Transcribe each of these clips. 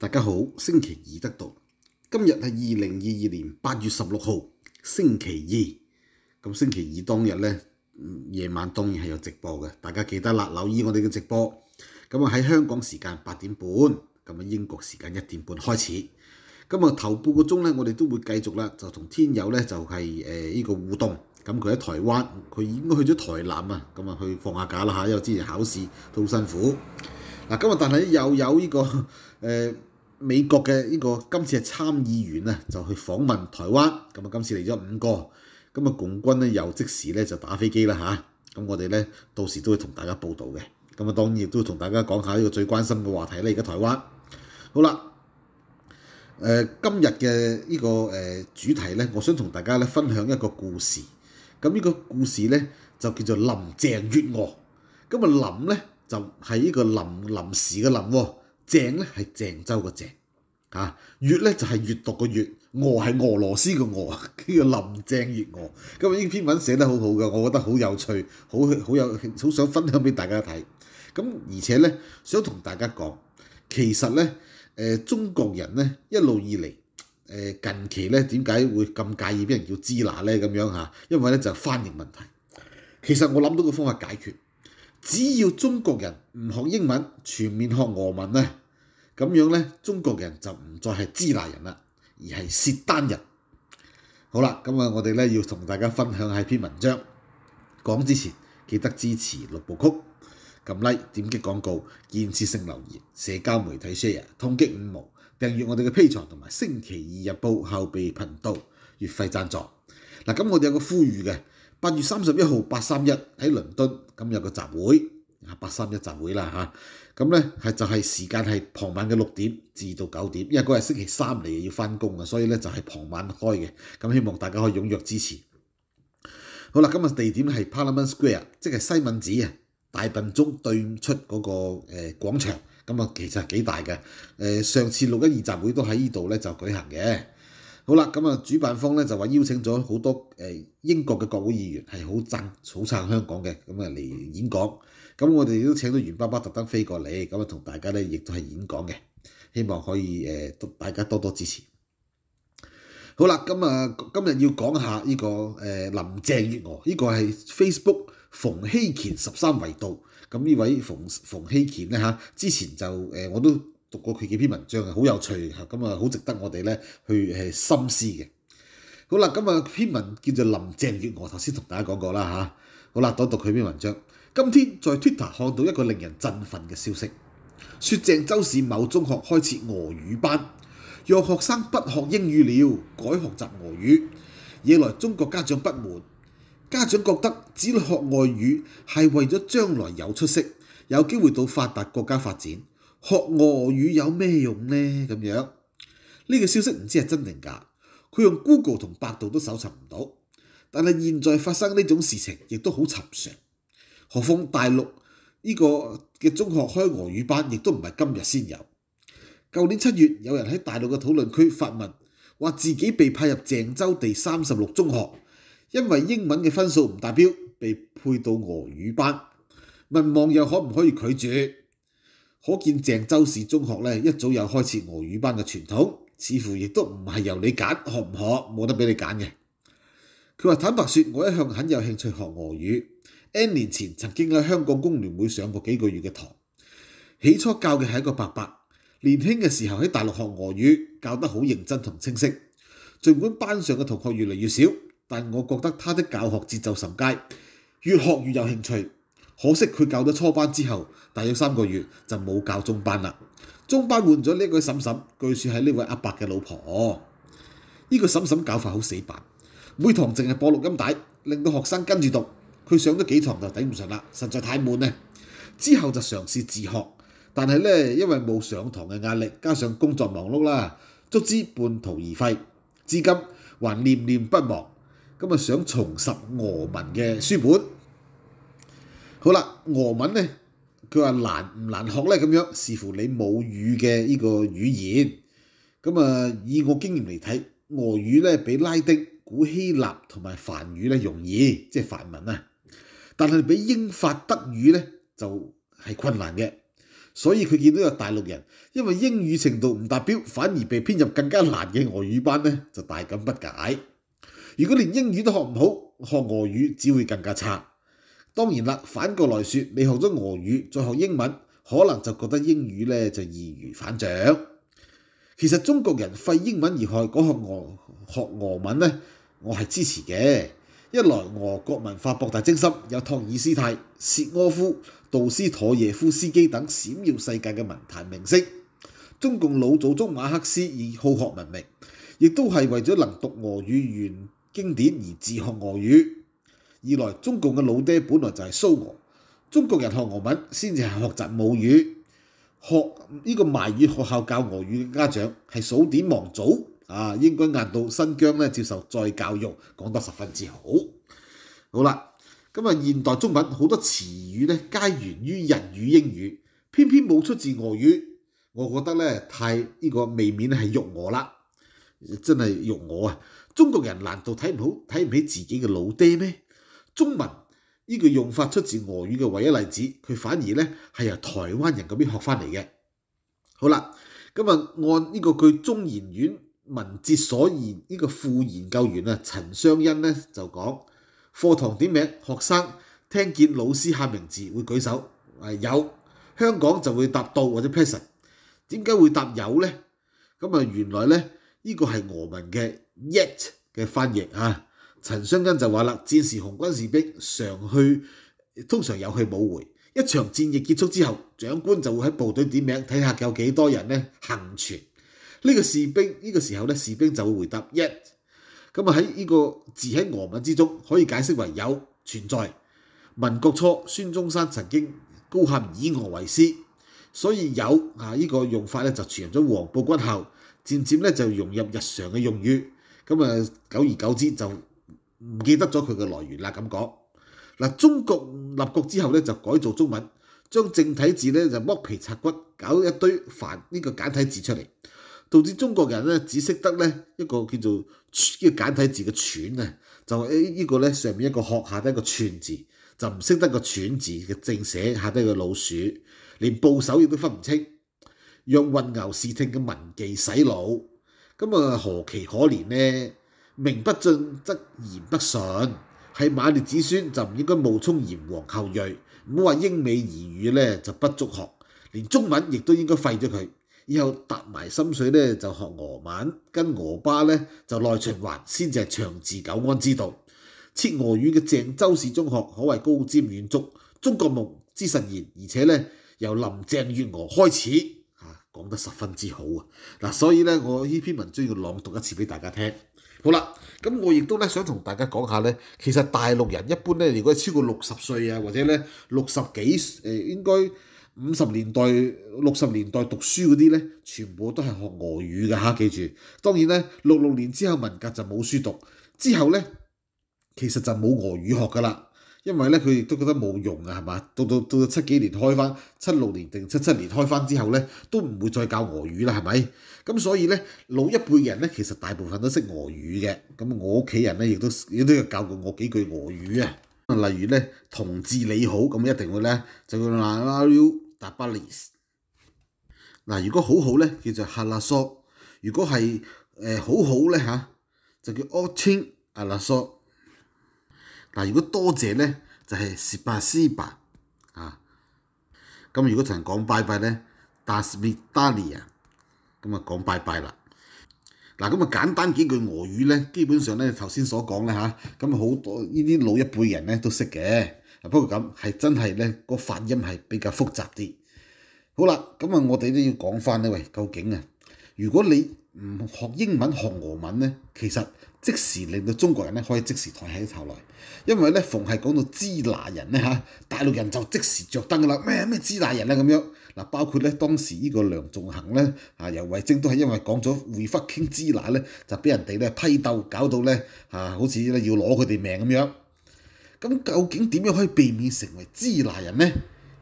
大家好，星期二得到，今日係二零二二年八月十六號星期二，咁星期二當日咧夜晚當然係有直播嘅，大家記得啦，留意我哋嘅直播。咁啊喺香港時間八點半，咁啊英國時間一點半開始。咁啊頭半個鐘咧，我哋都會繼續啦，就同天友咧就係诶呢個互動。咁佢喺台灣，佢應該去咗台南啊，咁啊去放下假啦嚇，因為之前考試好辛苦。嗱，今日但係又有呢個誒。美國嘅呢個今次係參議員啊，就去訪問台灣。咁啊，今次嚟咗五個，咁啊，共軍咧又即時咧就打飛機啦嚇。咁我哋咧到時都會同大家報道嘅。咁啊，當然亦都同大家講下呢個最關心嘅話題咧。而家台灣好啦，誒今日嘅呢個誒主題咧，我想同大家咧分享一個故事。咁呢個故事咧就叫做林鄭月娥。咁啊林咧就係呢個林臨時嘅喎。鄭咧係鄭州個鄭，啊，越咧就係閲讀個月，俄係俄羅斯個俄，叫做林鄭月俄。咁啊，呢篇文寫得好好嘅，我覺得好有趣，好好有好想分享俾大家睇。咁而且咧，想同大家講，其實咧，誒中國人咧一路以嚟，誒近期咧點解會咁介意俾人叫支那咧咁樣嚇？因為咧就係翻譯問題。其實我諗到個方法解決，只要中國人唔學英文，全面學俄文咧。咁樣咧，中國人就唔再係支那人啦，而係薛丹人。好啦，咁啊，我哋咧要同大家分享係篇文章。講之前，記得支持六部曲，撳 Like、點擊廣告、建設性留言、社交媒體 Share、通擊五毛、訂閱我哋嘅披財同埋星期二日報後備頻道月費贊助。嗱，咁我哋有個呼籲嘅，八月三十一號八三一喺倫敦今日個集會。啊，八三一集會啦嚇，咁咧係就係時間係傍晚嘅六點至到九點，因為嗰日星期三嚟要翻工啊，所以咧就係傍晚開嘅。咁希望大家可以踴躍支持。好啦，今日地點係 Parliament Square，即係西敏寺啊，大笨鐘對唔出嗰個誒廣場。咁啊，其實幾大嘅。誒，上次六一二集會都喺依度咧就舉行嘅。好啦，咁啊，主辦方咧就話邀請咗好多誒英國嘅國會議員係好撐好撐香港嘅，咁啊嚟演講。咁我哋都請到袁爸爸特登飛過嚟，咁啊同大家咧，亦都係演講嘅，希望可以誒，大家多多支持。好啦，咁啊，今日要講下呢個誒林鄭月娥，呢個係 Facebook 馮希賢十三維度。咁呢位馮馮希賢咧嚇，之前就誒我都讀過佢幾篇文章啊，好有趣，咁啊好值得我哋咧去誒深思嘅。好啦，咁啊篇文叫做林鄭月娥，頭先同大家講過啦嚇。好啦，我讀佢篇文章。今天在 Twitter 看到一个令人振奋嘅消息，说郑州市某中学开设俄语班，让学生不学英语了，改学习俄语，惹来中国家长不满。家长觉得子女学外语系为咗将来有出息，有机会到发达国家发展，学俄语有咩用呢？咁样呢个消息唔知系真定假，佢用 Google 同百度都搜寻唔到，但系现在发生呢种事情亦都好寻常。何況大陸呢個嘅中學開俄語班，亦都唔係今日先有。舊年七月，有人喺大陸嘅討論區發文，話自己被派入鄭州第三十六中學，因為英文嘅分數唔達標，被配到俄語班，問網友可唔可以拒絕。可見鄭州市中學咧一早有開始俄語班嘅傳統，似乎亦都唔係由你揀學唔學，冇得俾你揀嘅。佢話坦白說，我一向很有興趣學俄語。N 年前曾經喺香港工聯會上過幾個月嘅堂，起初教嘅係一個伯伯年輕嘅時候喺大陸學俄語，教得好認真同清晰。儘管班上嘅同學越嚟越少，但我覺得他的教學節奏甚佳，越學越有興趣。可惜佢教咗初班之後，大約三個月就冇教中班啦。中班換咗呢位嬸嬸，據說係呢位阿伯嘅老婆。呢個嬸嬸教法好死板，每堂淨係播錄音帶，令到學生跟住讀。佢上咗幾堂就頂唔順啦，實在太悶啦。之後就嘗試自學，但系咧因為冇上堂嘅壓力，加上工作忙碌啦，足之半途而廢。至今還念念不忘，咁啊想重拾俄文嘅書本。好啦，俄文咧，佢話難唔難學咧？咁樣視乎你母語嘅呢個語言。咁啊以我經驗嚟睇，俄語咧比拉丁、古希臘同埋梵語咧容易，即系梵文啊！但係比英法德語咧就係困難嘅，所以佢見到有大陸人因為英語程度唔達標，反而被編入更加難嘅俄語班咧，就大感不解。如果連英語都學唔好，學俄語只會更加差。當然啦，反過來說，你學咗俄語再學英文，可能就覺得英語咧就易如反掌。其實中國人廢英文而學嗰學俄學俄文咧，我係支持嘅。一來俄國文化博大精深，有托爾斯泰、薛柯夫、杜斯妥耶夫斯基等閃耀世界嘅文壇明星。中共老祖宗馬克思以好學聞名，亦都係為咗能讀俄語原經典而自學俄語。二來，中共嘅老爹本來就係蘇俄，中國人學俄文先至係學習母語，學呢個賣語學校教俄語嘅家長係數典忘祖。啊！應該硬到新疆咧接受再教育，講得十分之好。好啦，咁啊現代中文好多詞語咧，皆源於日語、英語，偏偏冇出自俄語。我覺得咧太呢個未免係辱我啦，真係辱我啊！中國人難道睇唔好、睇唔起自己嘅老爹咩？中文呢句用法出自俄語嘅唯一例子，佢反而咧係由台灣人嗰邊學翻嚟嘅。好啦，咁啊按呢個句中言院。文哲所言呢個副研究員啊，陳雙恩咧就講：課堂點名，學生聽見老師喊名字會舉手。誒有香港就會答到或者 person。點解會答有咧？咁啊原來咧呢個係俄文嘅 yet 嘅翻譯啊。陳雙恩就話啦：戰時紅軍士兵常去，通常有去冇回。一場戰役結束之後，長官就會喺部隊點名，睇下有幾多人咧幸存。呢個士兵呢個時候咧，士兵就會回答 y e 咁啊喺呢個字喺俄文之中可以解釋為有存在。民國初孫中山曾經高喊以俄為師，所以有啊呢個用法咧就傳咗黃埔軍後，漸漸咧就融入日常嘅用語。咁啊久而久之就唔記得咗佢嘅來源啦。咁講嗱，中國立國之後咧就改造中文，將正體字咧就剝皮拆骨，搞一堆繁呢個簡體字出嚟。導致中國人咧只識得咧一個叫做叫簡體字嘅串啊，就依個咧上面一個殼下低一個串字，就唔識得個串字嘅正寫下低個老鼠，連部首亦都分唔清，用混淆視聽嘅文記洗腦，咁啊何其可憐咧！名不正則言不順，係馬列子孫就唔應該冒充炎黃後裔，唔好話英美言語咧就不足學，連中文亦都應該廢咗佢。然後踏埋心水咧，就學俄文，跟俄巴咧就內循環，先至係長治久安之道。切俄語嘅鄭州市中學，可謂高瞻遠矚，中國夢之實現，而且咧由林鄭月娥開始，嚇講得十分之好啊！嗱，所以咧，我呢篇文章要朗讀一次俾大家聽。好啦，咁我亦都咧想同大家講下咧，其實大陸人一般咧，如果超過六十歲啊，或者咧六十幾誒，應該。五十年代、六十年代讀書嗰啲咧，全部都係學俄語嘅嚇，記住。當然咧，六六年之後文革就冇書讀，之後咧其實就冇俄語學噶啦，因為咧佢亦都覺得冇用啊，係嘛？到到到七幾年開翻，七六年定七七年開翻之後咧，都唔會再教俄語啦，係咪？咁所以咧，老一輩人咧，其實大部分都識俄語嘅。咁我屋企人咧亦都亦都教過我幾句俄語啊，例如咧同志你好，咁一定會咧就嗱阿 U。达巴利，嗱如果好好咧，叫做哈拉索；如果系誒好好咧嚇，就叫阿青阿拉索；嗱如果多謝咧，就係斯巴斯巴啊。咁如果同人講拜拜咧，达斯 a 达利啊，咁啊講拜拜啦。嗱咁啊簡單幾句俄語咧，基本上咧頭先所講咧嚇，咁好多呢啲老一輩人咧都識嘅。啊，不過咁係真係咧，個發音係比較複雜啲。好啦，咁啊，我哋都要講翻咧，喂，究竟啊，如果你唔學英文學俄文咧，其實即時令到中國人咧可以即時抬起頭來，因為咧，逢係講到支那人咧嚇，大陸人就即時着燈噶啦，咩咩支那人啊咁樣。嗱，包括咧當時呢個梁仲恒咧，啊，尤惠晶都係因為講咗回翻傾支那咧，就俾人哋咧批鬥，搞到咧嚇，好似咧要攞佢哋命咁樣。咁究竟點樣可以避免成為支那人呢？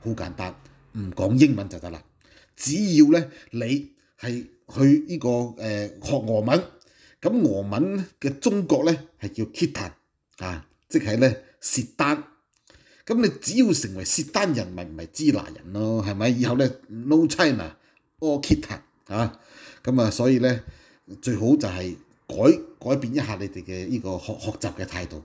好簡單，唔講英文就得啦。只要咧你係去呢個誒學俄文，咁俄文嘅中國咧係叫 Kita 啊，即係咧薛丹。咁你只要成為薛丹人，咪唔係支那人咯？係咪？以後咧 no china or Kita 啊。咁啊，所以咧最好就係改改變一下你哋嘅呢個學學習嘅態度。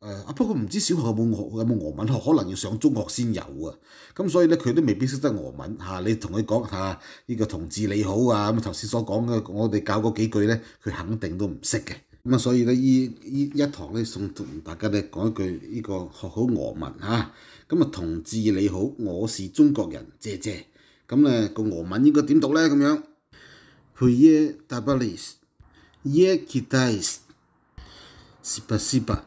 誒，不過唔知小學有冇學有冇俄文學，可能要上中學先有啊。咁所以咧，佢都未必識得俄文嚇。你同佢講嚇，呢個同志你好啊，咁頭先所講嘅，我哋教嗰幾句咧，佢肯定都唔識嘅。咁啊，所以咧，依依一堂咧，想同大家咧講一句，呢個學好俄文嚇。咁啊，同志你好，我是中國人，謝謝。咁咧，個俄文應該點讀咧？咁樣，Пиё Давалис，Я китаец，十八十八。